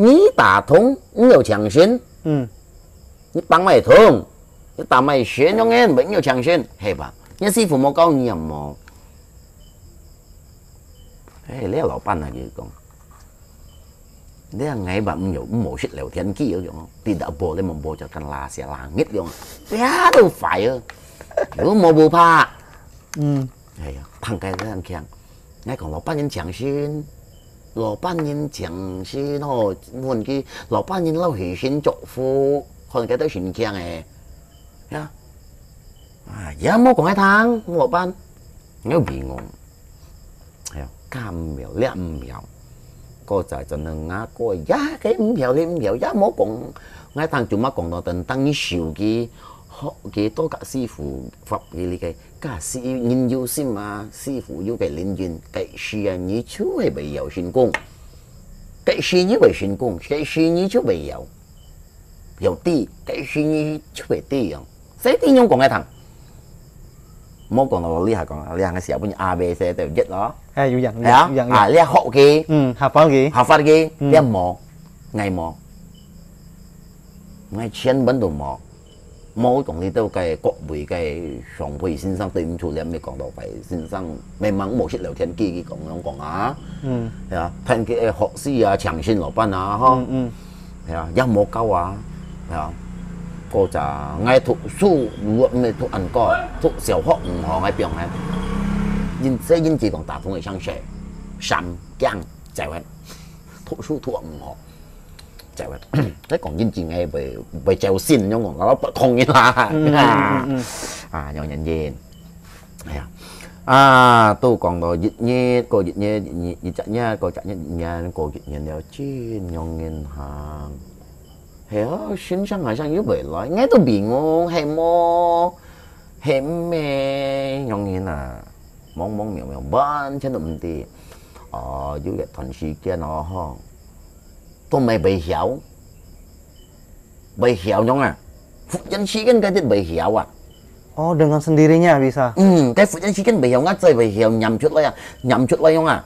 你打通有强心，嗯，你帮埋通，你打埋心中嘅唔有强心，係吧？你師傅冇教你任務，誒呢個老闆啊，佢講。dia ngai ba myo mo shit leo tian ki yo tidak boleh membocorkan rahasia langit yo ya tu fire lu mau bu pa ừ hay thằng cái thằng kiang ngay còn lão ba nhân chẳng xin 老板人强势咯，问佢老板人老随心作可看给都顺江诶，呀，啊，一冇讲块糖，老板，你有鼻我，哎呦，三秒两秒，哥仔就侬啊过，呀，给五秒两秒，也毛讲，块糖，几毛几块糖，等你手机。學幾多個師傅發俾你嘅，家師人要先嘛，師傅要嘅練練，計時啊，你就係未有成功，計時你會成功，計時你就未有，有啲計時你就會啲樣，所以啲樣講嘅談，唔好講到呢下講，呢下嘅時候本阿咩寫就一咯，係要人，係啊，啊呢學嘅，嗯，合法嘅，合法嘅，一望，藝望，我係錢揾到望。冇同呢度嘅國會嘅常培先生對唔住你，咪講到費先生咪問無識聊天機嘅講樣講啊，嗯，係啊，聽嘅學師啊、長線落班啊，嗬，嗯，係啊，音樂教啊，係啊，個就嗌讀書，如果唔係讀銀歌，讀小學唔學喺邊嘅，因即因自動打風嘅上學，三驚就係讀書讀唔學。就係即係講英戰嘅，為為朝鮮咁講，我不同意啦，啊有人言係啊。À, ừ. ừ, ừ, à, à. à, tôi còn nói dịch nhé, cô dịch nhé, dịch chặt nha, cô chặt nhất nha, cô dịch nhé, đeo chi, nhông ngân hàng. Hệ á, xin sang yếu bể lại, nghe tôi bị ngô, hệ mô, hệ mê, nhông ngân à, mong mong miệng miệng bán, chân đụng tì. Ờ, dư gạch thần sĩ kia nó tôi mày bị hiểu bị hiểu dong à Fujansikan gadget bayi à, Oh, dengan sendirinya bisa. Hmm, kayak Fujansikan bayi awak saya bayi awak nyamcut lah ya, nyamcut lah yong ah.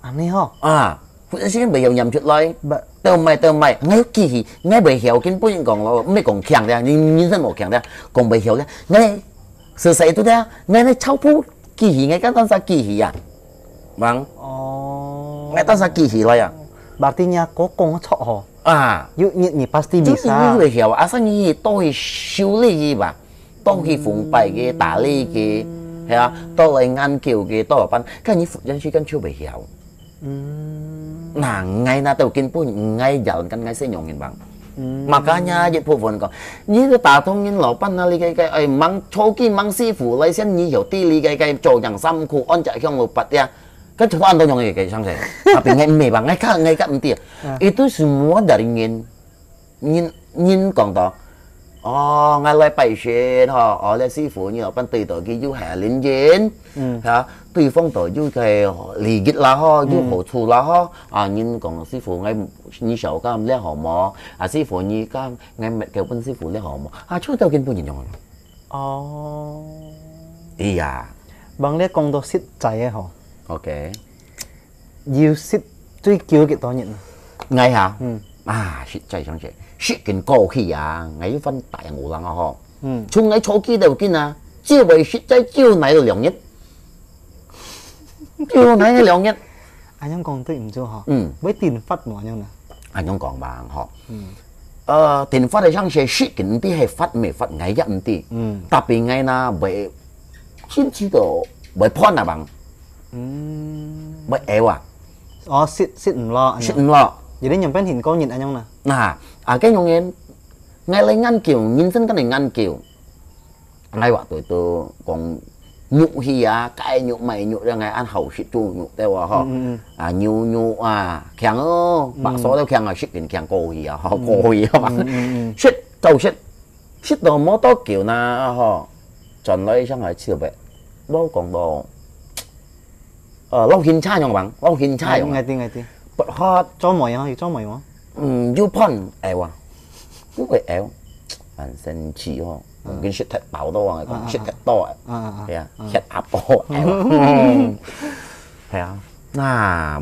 Aneh ho. À, anh à, Fujansikan bayi awak nyamcut lah. Tao mày tao mày, ngay kỳ ngay bayi awak kan pun còn lo, mấy còn kẹng đấy, nhưng nhưng thân một kẹng đấy, còn bayi awak ngay sự xảy tôi đấy, ngay này cháu phu kỳ ngay các tân sa kỳ à, vâng. Oh. Ngay tân sa kỳ là à. Berartinya kokong cok. À. Yu nhị nhị pasti bisa. Chứ nhị hiểu à sao nhị tôi siêu lý mà. Tôi khi phụng bày cái tả lý cái hay à tôi lại ngăn kiểu cái tôi ở bên cái nhị phụ nhân suy căn chưa bị hiểu. Nah, ngay na tao kin pun ngay jalan kan ngay senyong ngin bang. Mm. Makanya dịch phụ vốn có như cái tà thông nhân lão ban này cái cái ai mang cho kia mang sư phụ lấy xem như hiểu tí lý cái cái chỗ rằng xăm cụ ăn chạy không lục bát ya kan cuma Anton yang kayak sang saya tapi ngai me bang ngai ka ngai ka menti itu semua dari ngin ngin ngin kong to oh ngai lai bai xue ha oh lai si fu ni ban tui to ki yu hai lin yin ha tui phong to yu kai li git la ha yu ho chu ừ. la ha à ngin kong si fu ngai ni xiao ka le ho mo à si fu ni ka ngai me ke ban si fu le ho mo à chu tao kin bu yin yong oh iya bang le kong to sit chai ha OK, You sit tuy kêu cái to nhận. Ngay hả? Ừ. À, shit chạy xong chạy. Shit kinh cô khi à, ngay phân tại ngủ lăng họ. Ừ. Chung ngay chỗ kia đầu kia nà, chưa vậy shit chạy chưa này được lượng nhất. chưa này được lượng nhất. Anh không còn tự chưa hả? Ừ. Với tiền phát mà anh nhau nè. Anh không còn bằng họ. Ừ. Ờ, tiền phát thì chẳng sẽ shit kinh tí hay phát mẹ phát ngay dặm tí. Ừ. Tại vì ngay na bởi chín chỉ độ bởi phone là bằng. 음. 뭐 애와. 어, sit sit lo. Sit lo. Jadi nyampein hin kau nyin anyong na. Nah, ake nyongin ngeleng ngan kiu, nyin sen kan ngan kiu. Ngay waktu itu kong nhụ hi à cái nhụ mày nhụ ra ngày ăn hậu shit chu nhụ tao à họ ừ, ừ, ừ. à nhụ nhụ à khéng ơ bạn số tao khéng à shit đến khéng cô hi à, họ cô hi à bạn shit tao shit shit đồ kiểu na họ chọn lấy sang hỏi chưa vậy bao còn đồ ờ lâu cha nhong bằng lâu hin cha ngay tin ngay tin bọn họ cho mồi hả cho mồi ừ, à? hả ừ yêu pon cái shit thật bảo to à, cái shit à, thật to à thế à shit ừ. áp to ẻo thế à na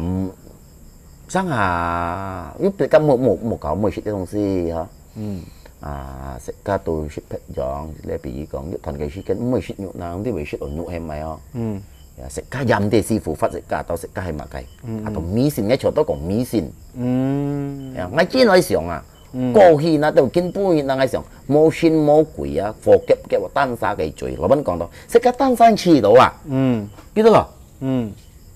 chắc là giúp cái một một cái gì hả ừ. à sẽ ca shit thật giòn còn cái thần cái shit cái mười shit nhụ nào không biết mười shit ổn em mày không 食家飲啲師傅忽食家，都食家係物計，同米線一坐都講米線。嗯，我知你上啊，過去嗱見金鋪啊，我上冇錢冇鬼啊，貨夾腳單沙嘅嘴。老唔講到食家單沙遲到啊。嗯，幾得咯？嗯，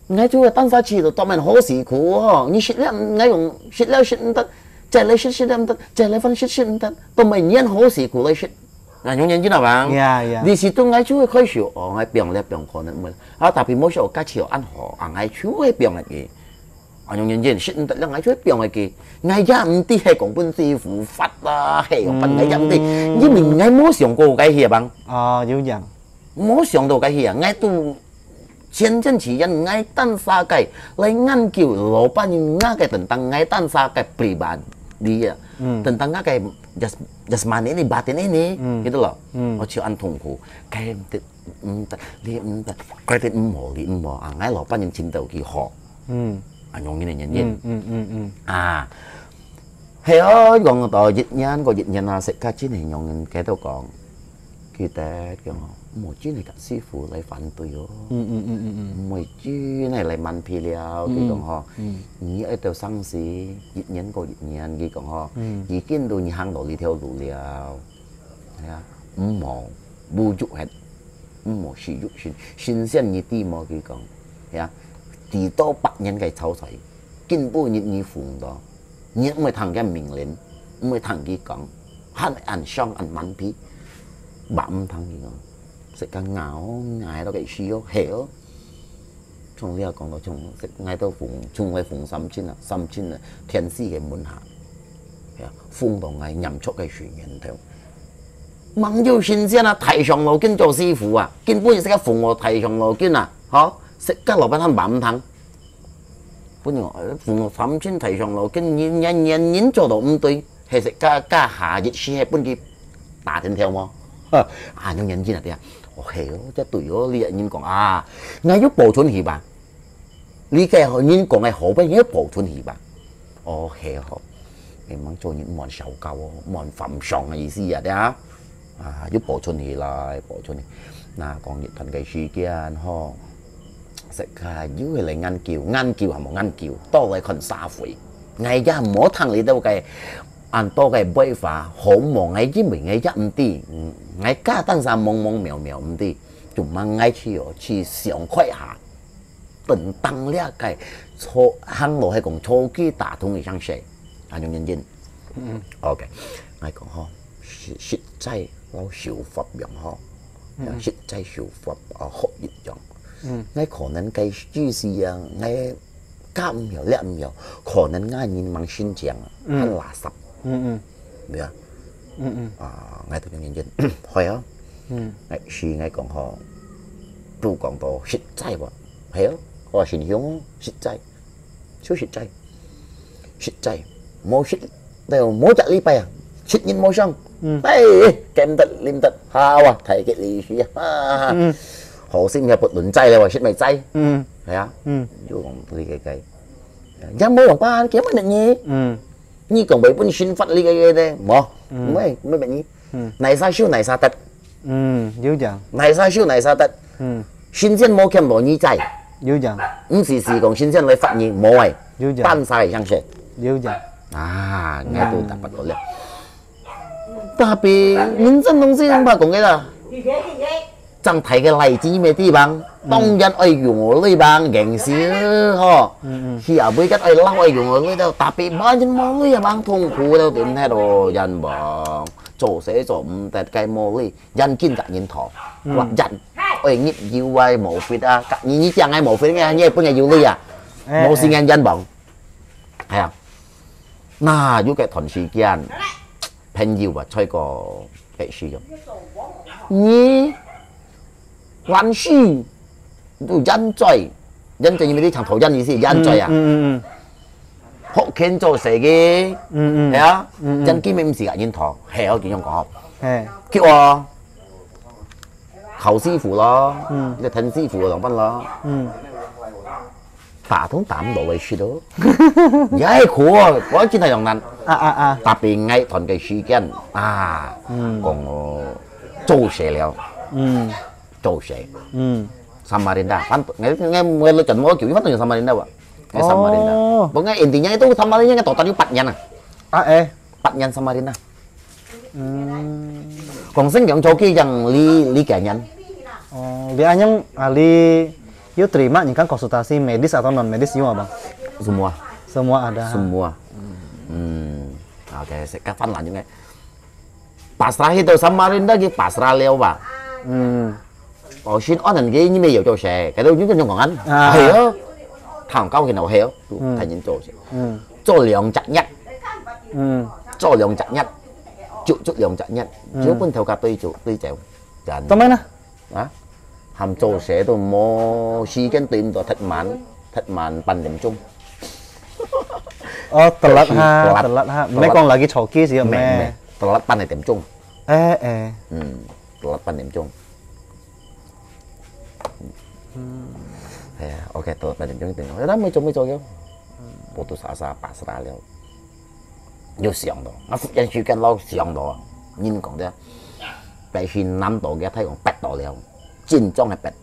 你做啊，單沙遲到，到咪何時攰？你食咧，你用食咧食，得，借嚟食食唔得，借嚟分食食唔得，到咪應好時攰嚟食？Nah, yung yan ginawa. Yeah, yeah. Di situ ngay chú khơi xíu ở ngay biển lệ biển khó nên mình. À, tapi mỗi chiều ăn họ à chú ấy biển này kì. À, yung yan yan xin tất là ngay chú ấy biển này kì. Ngay ra không tí hay cũng bên si phụ phát à, hay cũng bên ngay ra không tí. mình ngay mỗi xưởng cô cái hiệp bằng. Ờ, dữ dằn. Mỗi xưởng đồ cái hiệp, ngay tu chiến chân chỉ nhân ngay tan xa cái lấy ngăn kiểu lỗ ban nhưng ngay cái tận tăng ngay tan xa cái bì bàn dia hmm. tentang kayak jas jasmani ini batin ini hmm. gitu loh hmm. ojo antungku kayak di kredit mau di mau angai ah, loh pan yang cinta uki ho hmm. anjung ah, ini nyanyi hmm, hmm, ah hay ơi nggak tờ dịch nhan còn dịch nhan là sẽ ca chín này nhong 莫追那个师傅来嗯嗯嗯唔系专系来问皮料，佢兄嗬，你这条生死，越忍过越那佢讲嗬，已捡到你行到路了，系啊，莫不捉恨，莫失足算，算先你冇佢讲，系啊，至多百人嘅臭死，捡不到你你缝到，你没汤家命令，唔汤同佢讲，他那双那问皮，板唔同佢讲。sẽ càng ngáo ngày đó cái xíu hiểu trong giờ còn có đó trong ngày đó phùng chung với phùng sắm chín à sắm chín à thiên sĩ cái muốn hạ à, à. phùng đồng ngày nhầm chốt cái chuyện nhân theo mang yêu xin xin à thầy thượng lão kinh cho sư phụ à kinh bản sẽ cái phùng 我 thầy thượng lão kinh à hả sẽ cái lão bản thân bản thân bản thân phùng 我三千 thầy thượng lão kinh nhân nhân nhân nhân 做到唔對係食家家下熱師係本啲大點跳麼啊用人見啊啲啊 어, 해요. 저 또요. 리에 인공 아, 나요 보존 희망. 리게 인공의 호변에 보존 희망. 어, 해요. mình mang cho những món sầu cầu món phẩm sòng này gì vậy à, đó à giúp bổ chun thì là bổ chun là còn những thần cái gì kia ho sẽ cả dưới lại ngăn kiều ngăn kiều hả một ngăn kiều to lại còn xa phổi ngày ra mỗi thằng lấy đâu cái 按多嘅變化，好忙矮一咪矮一唔啲，矮家当山毛毛渺渺唔啲，就問爱去哦，去想快下，等當叻个初可能係講錯記打通一樁事，係咁認真。O.K.，矮講好，实在我少佛樣好，實際少佛好一嗯，矮可能计注意啊，矮家唔苗叻唔苗，可能矮人冇心腸，係垃圾。Ừ, ừ. nữa ừ, à, ngay từ những nhân dân khỏe không ngay khi ngay còn họ tu còn tổ xịt trai quá hiểu họ xịt hiếu xịt trai số xịt trai xịt trai mỗi xịt đều mỗi chạy đi bay à xịt nhìn mỗi xong đây kèm tận lim tận ha quá thấy cái gì xí họ xin nhập một trai chay rồi xịt mày trai thấy không dù còn đi cái cái nhắm mỗi vòng qua kiếm mà định gì như ừ. như ừ. ừ, còn sinh đây bệnh này này này này siêu siêu tật tật dằng dằng dằng bỏ chạy gì sai à 你讲袂本身法律个个呢，无，没没别你，内沙修内沙得，嗯，有讲，内沙修内沙得，嗯，新鲜无欠无你债，有讲，唔是是讲新鲜来发你无诶，有讲，单沙相信，有讲，啊，nghe à. tôi đã bắt đầu lên. Tapi, nông nung siyang ba cái là Chẳng thấy cái này chỉ mấy tí bằng. Ừ. dân 當日愛用呢班勁事呵，khi ừ, ừ. ở với các ai lắc ai dùng người đâu tạp bị bao nhiêu món người bang thùng khu đâu tìm thay đồ dân bỏ chỗ sẽ trộm tẹt cây mô đi dân kinh cả nhìn thọ hoặc dân ai nhịp yêu ai mổ phết à cả nhìn như chẳng ai mổ phết nghe nhẹ bữa ngày yêu đi à mổ xin anh dân bận hay không na yêu cái thần sự kiện pen yêu và chơi cò cái sự gì quan sự 都罪，在，罪你呢啲長途人意思，人在啊，福建做蛇嘅，係啊，人見咪唔識咬人蛇，係我點樣講？係，叫我求師傅咯，嗯，係聽師傅講緊咯，八通八點到位先得，真係苦，我真係用難。啊啊啊！特別係同嘅時間啊，我做蛇了，做蛇。Samarinda kan nggak mulai lo mau kiểu phát tuh Samarinda pak eh Samarinda pokoknya intinya itu Samarinda nggak total itu patnya nah ah eh patnya Samarinda hmm. sing yang coki yang li li kanyan oh nyang ali ah, Yo terima nih kan konsultasi medis atau non medis yo abang semua semua ada semua hmm. oke okay. kapan lanjutnya pasrah itu Samarinda gitu pasrah lewa hmm. 我先 order 嘅啲咩油做蛇，佢都點解仲講緊？係咯，唐鳩其實好 hell，睇見做先，做兩隻一，嗯，做兩隻一，做做兩隻一，只本頭家對做對走，人。做咩呢？啊，含做蛇都冇時間點到七晚，七晚半點鐘。哦，特甩哈，特甩哈，唔係講嚟嘅坐機時咩？特甩半係點鐘。誒誒，嗯，特甩半點鐘。ya oke tuh pada dong itu ramai cuma cuma putus asa pasrah lihat vô xiềng đồ nó phút danh siêu cái lo xiềng đồ nhìn còn thế tại khi năm tổ ghé thấy còn bạch tổ liều chín trong hay bạch